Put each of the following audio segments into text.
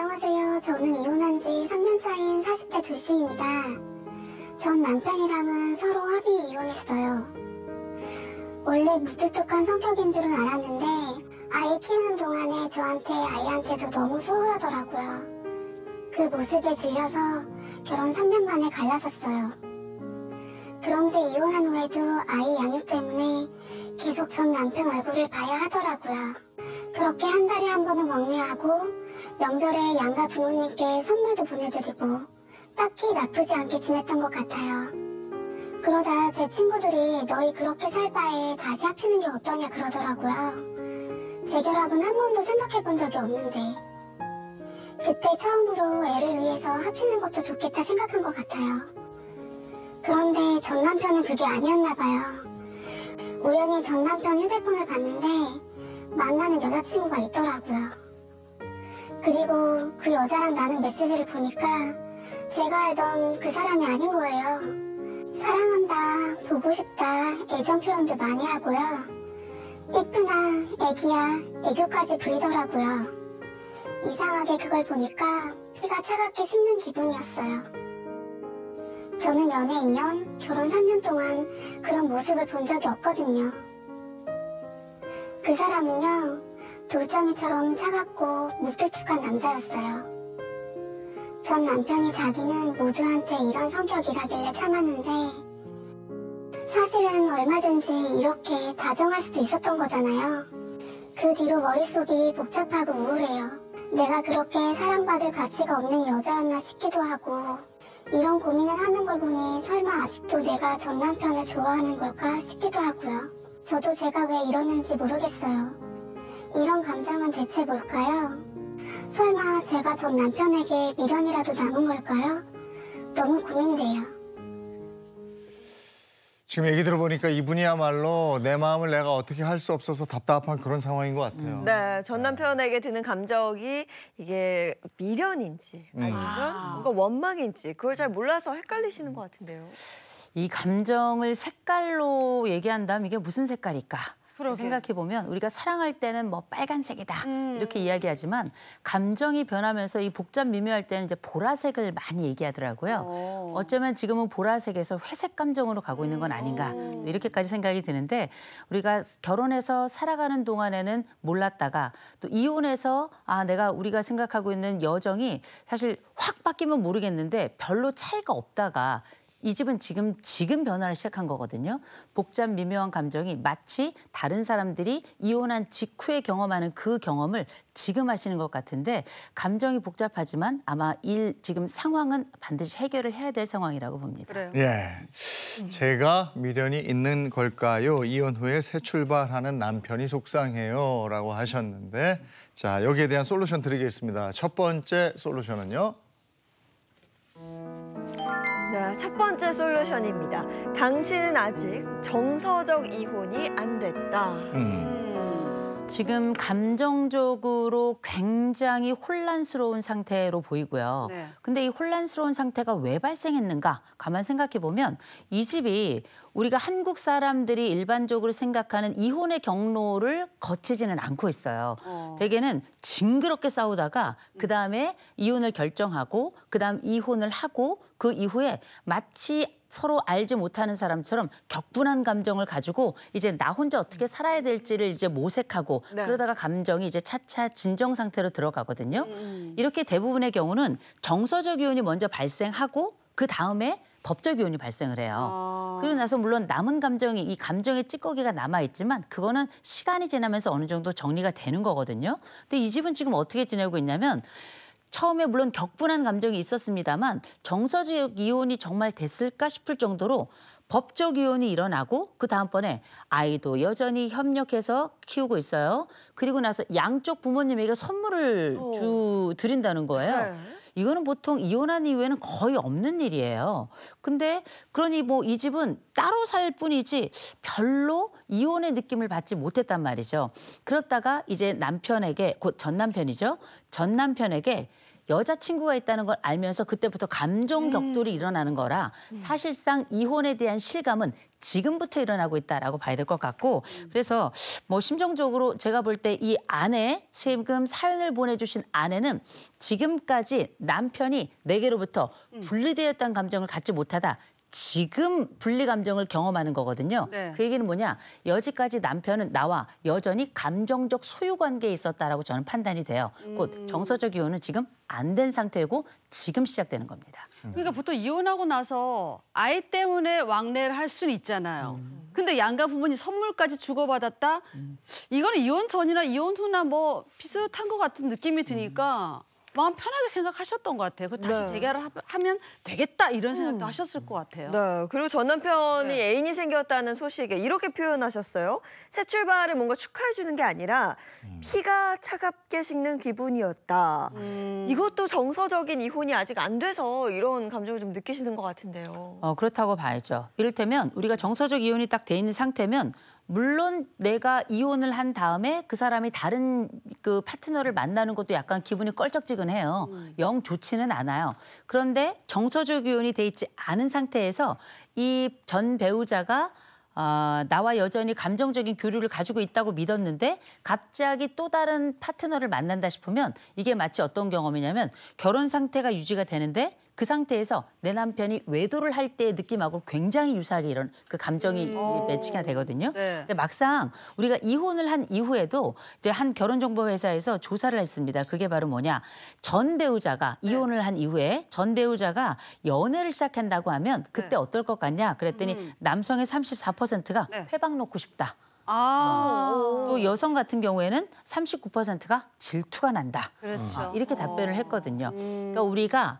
안녕하세요. 저는 이혼한 지 3년 차인 40대 돌싱입니다. 전 남편이랑은 서로 합의 에 이혼했어요. 원래 무뚝뚝한 성격인 줄은 알았는데 아이 키우는 동안에 저한테 아이한테도 너무 소홀하더라고요. 그 모습에 질려서 결혼 3년 만에 갈라섰어요. 그런데 이혼한 후에도 아이 양육 때문에 계속 전 남편 얼굴을 봐야 하더라고요. 그렇게 한 달에 한 번은 왕래하고 명절에 양가 부모님께 선물도 보내드리고 딱히 나쁘지 않게 지냈던 것 같아요. 그러다 제 친구들이 너희 그렇게 살 바에 다시 합치는 게 어떠냐 그러더라고요. 재결합은 한 번도 생각해 본 적이 없는데 그때 처음으로 애를 위해서 합치는 것도 좋겠다 생각한 것 같아요. 그런데 전 남편은 그게 아니었나 봐요. 우연히 전 남편 휴대폰을 봤는데 만나는 여자친구가 있더라고요. 그리고 그 여자랑 나는 메시지를 보니까 제가 알던 그 사람이 아닌 거예요. 사랑한다, 보고 싶다, 애정 표현도 많이 하고요. 예쁘나, 애기야, 애교까지 부리더라고요. 이상하게 그걸 보니까 피가 차갑게 식는 기분이었어요. 저는 연애 2년, 결혼 3년 동안 그런 모습을 본 적이 없거든요. 그 사람은요, 돌덩이처럼 차갑고 무뚝뚝한 남자였어요. 전 남편이 자기는 모두한테 이런 성격이라길래 참았는데 사실은 얼마든지 이렇게 다정할 수도 있었던 거잖아요. 그 뒤로 머릿속이 복잡하고 우울해요. 내가 그렇게 사랑받을 가치가 없는 여자였나 싶기도 하고 이런 고민을 하는 걸 보니 설마 아직도 내가 전 남편을 좋아하는 걸까 싶기도 하고요. 저도 제가 왜 이러는지 모르겠어요. 이런 감정은 대체 뭘까요? 설마 제가 전 남편에게 미련이라도 남은 걸까요? 너무 고민돼요. 지금 얘기 들어보니까 이분이야말로 내 마음을 내가 어떻게 할 수 없어서 답답한 그런 상황인 것 같아요. 음, 네, 전 남편에게 드는 감정이 이게 미련인지 아니면 아. 뭔가 원망인지 그걸 잘 몰라서 헷갈리시는 것 같은데요. 이 감정을 색깔로 얘기한다면 이게 무슨 색깔일까? 생각해 보면 우리가 사랑할 때는 뭐 빨간색이다 음. 이렇게 이야기하지만 감정이 변하면서 이 복잡 미묘할 때는 이제 보라색을 많이 얘기하더라고요. 오. 어. 어쩌면 지금은 보라색에서 회색 감정으로 가고 있는 건 음. 아닌가 오. 어. 이렇게까지 생각이 드는데 우리가 결혼해서 살아가는 동안에는 몰랐다가 또 이혼해서 아 내가 우리가 생각하고 있는 여정이 사실 확 바뀌면 모르겠는데 별로 차이가 없다가 이 집은 지금 지금 변화를 시작한 거거든요. 복잡 미묘한 감정이 마치 다른 사람들이 이혼한 직후에 경험하는 그 경험을 지금 하시는 것 같은데 감정이 복잡하지만 아마 일 지금 상황은 반드시 해결을 해야 될 상황이라고 봅니다. 그래요. 예, 음. 제가 미련이 있는 걸까요? 이혼 후에 새 출발하는 남편이 속상해요라고 하셨는데 자 여기에 대한 솔루션 드리겠습니다. 첫 번째 솔루션은요. 네, 첫 번째 솔루션입니다. 당신은 아직 정서적 이혼이 안 됐다. 음. 지금 감정적으로 굉장히 혼란스러운 상태로 보이고요. 네. 근데 이 혼란스러운 상태가 왜 발생했는가 가만 생각해 보면 이 집이 우리가 한국 사람들이 일반적으로 생각하는 이혼의 경로를 거치지는 않고 있어요. 어. 대개는 징그럽게 싸우다가 음. 그다음에 이혼을 결정하고 그다음 이혼을 하고 그 이후에 마치 서로 알지 못하는 사람처럼 격분한 감정을 가지고 이제 나 혼자 어떻게 살아야 될지를 이제 모색하고 네. 그러다가 감정이 이제 차차 진정 상태로 들어가거든요. 음. 음. 이렇게 대부분의 경우는 정서적 이혼이 먼저 발생하고 그 다음에 법적 이혼이 발생을 해요. 아... 그리고 나서 물론 남은 감정이 이 감정의 찌꺼기가 남아 있지만 그거는 시간이 지나면서 어느 정도 정리가 되는 거거든요. 근데 이 집은 지금 어떻게 지내고 있냐면 처음에 물론 격분한 감정이 있었습니다만 정서적 이혼이 정말 됐을까 싶을 정도로 법적 이혼이 일어나고 그 다음번에 아이도 여전히 협력해서 키우고 있어요. 그리고 나서 양쪽 부모님에게 선물을 어. 주 드린다는 거예요. 네. 이거는 보통 이혼한 이후에는 거의 없는 일이에요. 근데 그러니 뭐 이 집은 따로 살 뿐이지 별로 이혼의 느낌을 받지 못했단 말이죠. 그렇다가 이제 남편에게 곧 전남편이죠. 전남편에게 여자친구가 있다는 걸 알면서 그때부터 감정 네. 격돌이 음. 일어나는 거라 네. 사실상 이혼에 대한 실감은 지금부터 일어나고 있다라고 봐야 될 것 같고 음. 그래서 뭐 심정적으로 제가 볼 때 이 아내 지금 사연을 보내주신 아내는 지금까지 남편이 내게로부터 음. 분리되었다는 감정을 갖지 못하다 지금 분리 감정을 경험하는 거거든요. 네. 그 얘기는 뭐냐? 여지까지 남편은 나와 여전히 감정적 소유 관계에 있었다라고 저는 판단이 돼요. 음... 곧 정서적 이혼은 지금 안 된 상태고 지금 시작되는 겁니다. 그러니까 보통 이혼하고 나서 아이 때문에 왕래를 할 수는 있잖아요. 음. 근데 양가 부모님 선물까지 주고받았다? 음. 이거는 이혼 전이나 이혼 후나 뭐 비슷한 것 같은 느낌이 드니까 마음 편하게 생각하셨던 것 같아요. 다시 네. 재결을 하, 면 되겠다 이런 음. 생각도 음. 하셨을 것 같아요. 네. 그리고 전 남편이 네. 애인이 생겼다는 소식에 이렇게 표현하셨어요. 새 출발을 뭔가 축하해 주는 게 아니라 음. 피가 차갑게 식는 기분이었다. 음. 이것도 정서적인 이혼이 아직 안 돼서 이런 감정을 좀 느끼시는 것 같은데요. 어, 그렇다고 봐야죠. 이를테면 우리가 정서적 이혼이 딱 돼 있는 상태면 물론 내가 이혼을 한 다음에 그 사람이 다른 그 파트너를 만나는 것도 약간 기분이 껄쩍지근해요. 음. 영 좋지는 않아요. 그런데 정서적 이혼이 돼 있지 않은 상태에서 이 전 배우자가 어, 나와 여전히 감정적인 교류를 가지고 있다고 믿었는데 갑자기 또 다른 파트너를 만난다 싶으면 이게 마치 어떤 경험이냐면 결혼 상태가 유지가 되는데 그 상태에서 내 남편이 외도를 할 때의 느낌하고 굉장히 유사하게 이런 그 감정이 음. 매치가 되거든요. 네. 근데 막상 우리가 이혼을 한 이후에도 이제 한 결혼정보회사에서 조사를 했습니다. 그게 바로 뭐냐. 전 배우자가 네. 이혼을 한 이후에 전 배우자가 연애를 시작한다고 하면 그때 네. 어떨 것 같냐 그랬더니 음. 남성의 34%가 네. 회방 놓고 싶다. 아또 어. 여성 같은 경우에는 39%가 질투가 난다. 그렇죠. 이렇게 답변을 했거든요. 음. 그러니까 우리가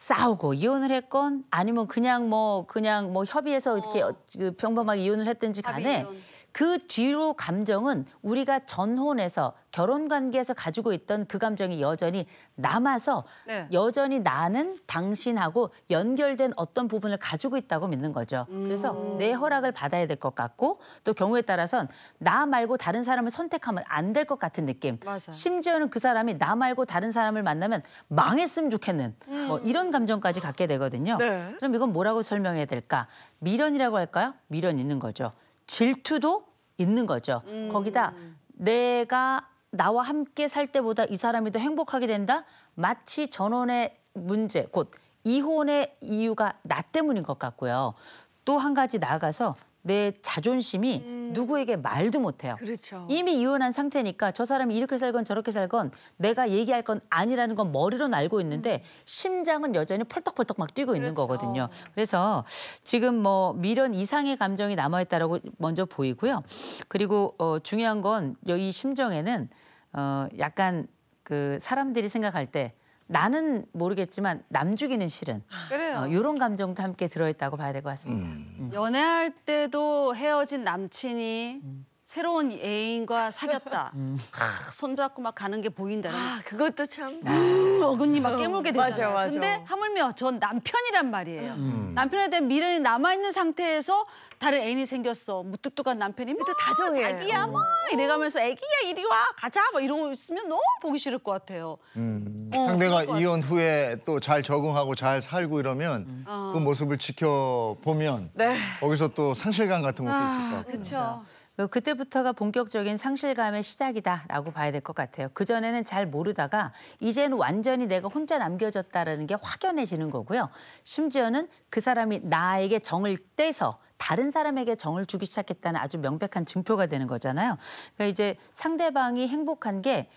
싸우고 이혼을 했건 아니면 그냥 뭐 그냥 뭐 협의해서 이렇게 어. 어 그 평범하게 이혼을 했든지 간에 합의이혼. 그 뒤로 감정은 우리가 전혼에서 결혼 관계에서 가지고 있던 그 감정이 여전히 남아서 네. 여전히 나는 당신하고 연결된 어떤 부분을 가지고 있다고 믿는 거죠. 음. 그래서 내 허락을 받아야 될 것 같고 또 경우에 따라선 나 말고 다른 사람을 선택하면 안 될 것 같은 느낌. 맞아. 심지어는 그 사람이 나 말고 다른 사람을 만나면 망했으면 좋겠는 뭐 음. 뭐 이런 감정까지 갖게 되거든요. 네. 그럼 이건 뭐라고 설명해야 될까? 미련이라고 할까요? 미련 있는 거죠. 질투도 있는 거죠. 음. 거기다 내가 나와 함께 살 때보다 이 사람이 더 행복하게 된다? 마치 전원의 문제, 곧 이혼의 이유가 나 때문인 것 같고요. 또 한 가지 나아가서 내 자존심이 음. 누구에게 말도 못해요. 그렇죠. 이미 이혼한 상태니까 저 사람이 이렇게 살건 저렇게 살건 내가 얘기할 건 아니라는 건 머리로는 알고 있는데 음. 심장은 여전히 펄떡펄떡 막 뛰고 그렇죠. 있는 거거든요. 그래서 지금 뭐 미련 이상의 감정이 남아있다라고 먼저 보이고요. 그리고 어, 중요한 건 이 심정에는 어, 약간 그 사람들이 생각할 때 나는 모르겠지만 남 죽이는 실은 아, 그래요. 어, 런 감정도 함께 들어있다고 봐야 될 것 같습니다. 음. 음. 연애할 때도 헤어진 남친이 음. 새로운 애인과 사귀었다. 음. 아, 손잡고 막 가는 게 보인다. 아, 그것도 참. 음, 어금니 막 깨물게 되잖아요. 맞아, 맞아. 근데 하물며 전 남편이란 말이에요. 음. 음. 남편에 대한 미련이 남아있는 상태에서 다른 애인이 생겼어. 무뚝뚝한 남편이 뭐 또 다정해. 자기야 뭐 이래가면서 애기야 이리 와 가자 뭐 이러고 있으면 너무 보기 싫을 것 같아요. 음. 어, 상대가 이혼 후에 또 잘 적응하고 잘 살고 이러면 음. 그 어. 모습을 지켜보면 네. 거기서 또 상실감 같은 것도 아, 있을 것 같아요. 그쵸. 그때부터가 본격적인 상실감의 시작이다라고 봐야 될 것 같아요. 그전에는 잘 모르다가 이제는 완전히 내가 혼자 남겨졌다라는 게 확연해지는 거고요. 심지어는 그 사람이 나에게 정을 떼서 다른 사람에게 정을 주기 시작했다는 아주 명백한 증표가 되는 거잖아요. 그러니까 이제 상대방이 행복한 게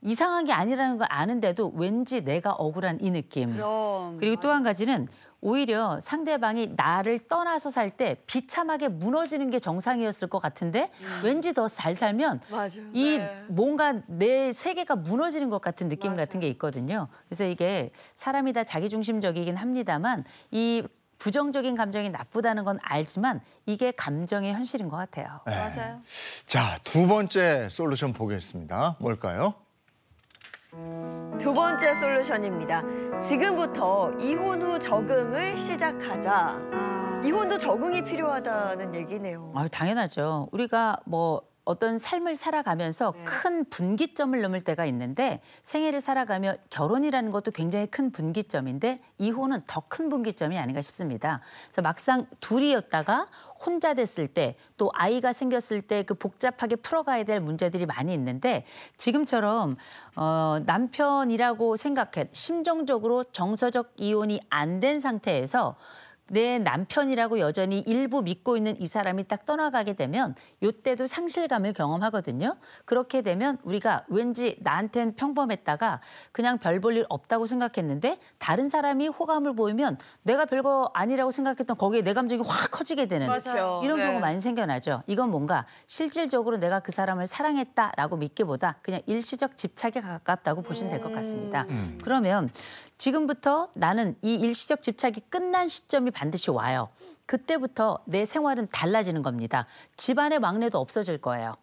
이상한 게 아니라는 걸 아는데도 왠지 내가 억울한 이 느낌. 그럼. 그리고 또 한 가지는 오히려 상대방이 나를 떠나서 살 때 비참하게 무너지는 게 정상이었을 것 같은데 음. 왠지 더 잘 살면 맞아. 이 네. 뭔가 내 세계가 무너지는 것 같은 느낌 맞아. 같은 게 있거든요. 그래서 이게 사람이 다 자기중심적이긴 합니다만 이 부정적인 감정이 나쁘다는 건 알지만 이게 감정의 현실인 것 같아요. 네. 맞아요. 자, 두 번째 솔루션 보겠습니다. 뭘까요? 두 번째 솔루션입니다. 지금부터 이혼 후 적응을 시작하자. 아. 이혼도 적응이 필요하다는 얘기네요. 아, 당연하죠. 우리가 뭐 어떤 삶을 살아가면서 네. 큰 분기점을 넘을 때가 있는데 생애를 살아가며 결혼이라는 것도 굉장히 큰 분기점인데 이혼은 더 큰 분기점이 아닌가 싶습니다. 그래서 막상 둘이었다가 혼자 됐을 때 또 아이가 생겼을 때 그 복잡하게 풀어가야 될 문제들이 많이 있는데 지금처럼 어, 남편이라고 생각해 심정적으로 정서적 이혼이 안 된 상태에서 내 남편이라고 여전히 일부 믿고 있는 이 사람이 딱 떠나가게 되면 요때도 상실감을 경험하거든요. 그렇게 되면 우리가 왠지 나한텐 평범했다가 그냥 별 볼 일 없다고 생각했는데 다른 사람이 호감을 보이면 내가 별거 아니라고 생각했던 거기에 내 감정이 확 커지게 되는 맞아요. 이런 네. 경우 많이 생겨나죠. 이건 뭔가 실질적으로 내가 그 사람을 사랑했다라고 믿기보다 그냥 일시적 집착에 가깝다고 보시면 될 것 같습니다. 음. 그러면 지금부터 나는 이 일시적 집착이 끝난 시점이 반드시 와요. 그때부터 내 생활은 달라지는 겁니다. 집안의 왕래도 없어질 거예요.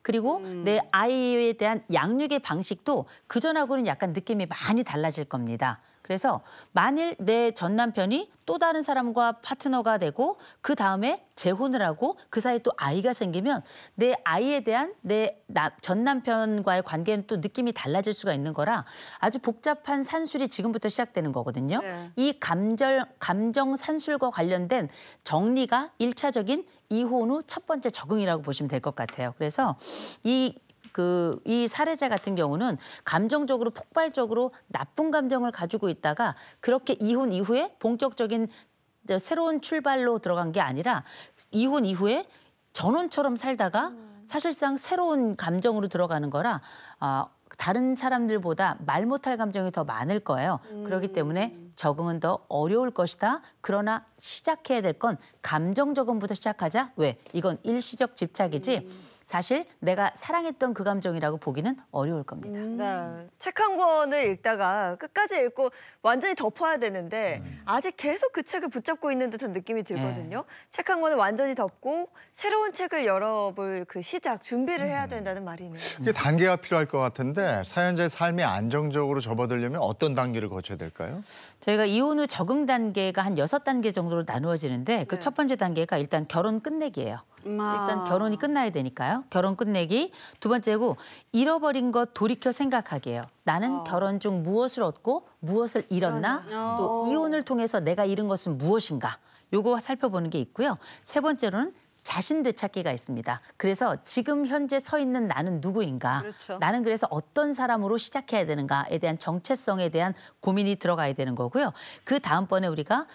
그리고 음. 내 아이에 대한 양육의 방식도 그전하고는 약간 느낌이 많이 달라질 겁니다. 그래서 만일 내 전 남편이 또 다른 사람과 파트너가 되고 그 다음에 재혼을 하고 그 사이에 또 아이가 생기면 내 아이에 대한 내 전 남편과의 관계는 또 느낌이 달라질 수가 있는 거라 아주 복잡한 산술이 지금부터 시작되는 거거든요. 네. 이 감절, 감정 산술과 관련된 정리가 일차적인 이혼 후 첫 번째 적응이라고 보시면 될 것 같아요. 그래서 이 그이사례자 같은 경우는 감정적으로 폭발적으로 나쁜 감정을 가지고 있다가 그렇게 이혼 이후에 본격적인 새로운 출발로 들어간 게 아니라 이혼 이후에 전원처럼 살다가 사실상 새로운 감정으로 들어가는 거라 어, 다른 사람들보다 말 못할 감정이 더 많을 거예요. 음. 그렇기 때문에 음. 적응은 더 어려울 것이다. 그러나 시작해야 될 건 감정 적응부터 시작하자. 왜? 이건 일시적 집착이지. 음. 사실 내가 사랑했던 그 감정이라고 보기는 어려울 겁니다. 음. 네. 책한 권을 읽다가 끝까지 읽고 완전히 덮어야 되는데 음. 아직 계속 그 책을 붙잡고 있는 듯한 느낌이 들거든요. 네. 책한 권을 완전히 덮고 새로운 책을 열어볼 그 시작, 준비를 해야 음. 된다는 말이네요. 이게 단계가 필요할 것 같은데 사연자의 삶이 안정적으로 접어들려면 어떤 단계를 거쳐야 될까요? 저희가 이혼 후 적응 단계가 한 여섯 단계 정도로 나누어지는데 그첫 네. 번째 단계가 일단 결혼 끝내기예요. 음. 일단 아. 결혼이 끝나야 되니까요. 결혼 끝내기. 두 번째고 잃어버린 것 돌이켜 생각하기예요. 나는 어. 결혼 중 무엇을 얻고 무엇을 잃었나? 어. 또 이혼을 통해서 내가 잃은 것은 무엇인가? 요거 살펴보는 게 있고요. 세 번째로는 자신 되찾기가 있습니다. 그래서 지금 현재 서 있는 나는 누구인가? 그렇죠. 나는 그래서 어떤 사람으로 시작해야 되는가에 대한 정체성에 대한 고민이 들어가야 되는 거고요. 그 다음번에 우리가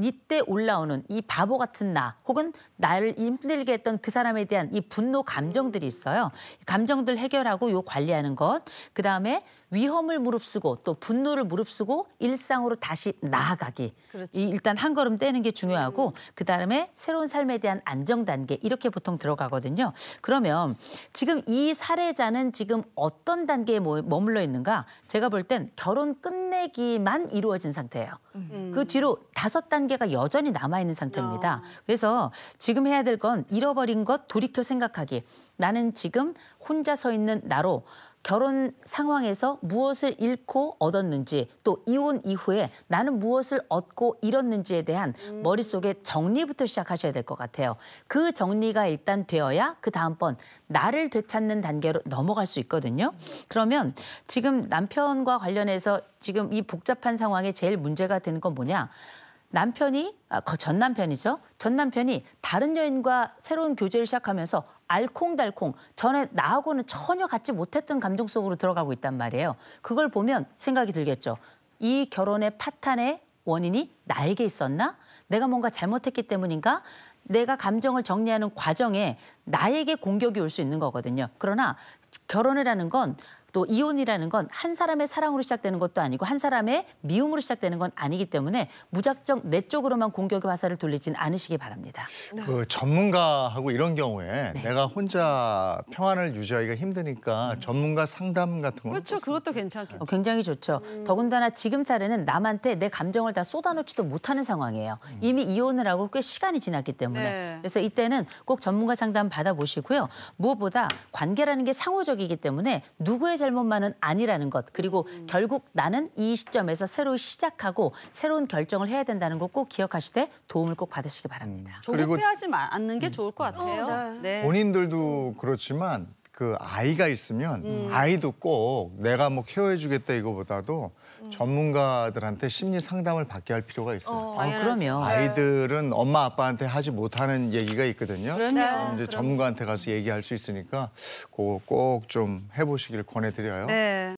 이때 올라오는 이 바보 같은 나 혹은 나를 힘들게 했던 그 사람에 대한 이 분노 감정들이 있어요. 감정들 해결하고 요 관리하는 것. 그다음에 위험을 무릅쓰고 또 분노를 무릅쓰고 일상으로 다시 나아가기. 그렇죠. 일단 한 걸음 떼는 게 중요하고 음. 그다음에 새로운 삶에 대한 안정 단계 이렇게 보통 들어가거든요. 그러면 지금 이 사례자는 지금 어떤 단계에 머물러 있는가? 제가 볼 땐 결혼 끝내기만 이루어진 상태예요. 음. 그 뒤로 다섯 단계 단계가 여전히 남아있는 상태입니다. 그래서 지금 해야 될 건 잃어버린 것 돌이켜 생각하기. 나는 지금 혼자 서 있는 나로 결혼 상황에서 무엇을 잃고 얻었는지 또 이혼 이후에 나는 무엇을 얻고 잃었는지에 대한 음. 머릿속에 정리부터 시작하셔야 될 것 같아요. 그 정리가 일단 되어야 그 다음번 나를 되찾는 단계로 넘어갈 수 있거든요. 그러면 지금 남편과 관련해서 지금 이 복잡한 상황에 제일 문제가 되는 건 뭐냐. 남편이 아, 전 남편이죠. 전 남편이 다른 여인과 새로운 교제를 시작하면서 알콩달콩 전에 나하고는 전혀 갖지 못했던 감정 속으로 들어가고 있단 말이에요. 그걸 보면 생각이 들겠죠. 이 결혼의 파탄의 원인이 나에게 있었나? 내가 뭔가 잘못했기 때문인가? 내가 감정을 정리하는 과정에 나에게 공격이 올 수 있는 거거든요. 그러나 결혼이라는 건또 이혼이라는 건 한 사람의 사랑으로 시작되는 것도 아니고 한 사람의 미움으로 시작되는 건 아니기 때문에 무작정 내 쪽으로만 공격의 화살을 돌리진 않으시기 바랍니다. 네. 그 전문가하고 이런 경우에 네. 내가 혼자 평안을 유지하기가 힘드니까 음. 전문가 상담 같은 거 그렇죠. 그것도 괜찮겠죠. 어, 굉장히 좋죠. 음. 더군다나 지금 사례는 남한테 내 감정을 다 쏟아놓지도 못하는 상황이에요. 음. 이미 이혼을 하고 꽤 시간이 지났기 때문에 네. 그래서 이때는 꼭 전문가 상담 받아보시고요. 무엇보다 관계라는 게 상호적이기 때문에 누구의 잘못만은 아니라는 것 그리고 음. 결국 나는 이 시점에서 새로 시작하고 새로운 결정을 해야 된다는 것 꼭 기억하시되 도움을 꼭 받으시기 바랍니다. 음. 조급해하지 않는 게 좋을 것 음. 같아요. 어, 네. 네. 본인들도 그렇지만 그 아이가 있으면 음. 아이도 꼭 내가 뭐 케어해주겠다 이거보다도 음. 전문가들한테 심리 상담을 받게 할 필요가 있어요. 어, 아, 그럼요. 아이들은 엄마 아빠한테 하지 못하는 얘기가 있거든요. 그럼요. 이제 아, 그럼. 전문가한테 가서 얘기할 수 있으니까 그거 꼭 좀 해보시길 권해드려요. 네.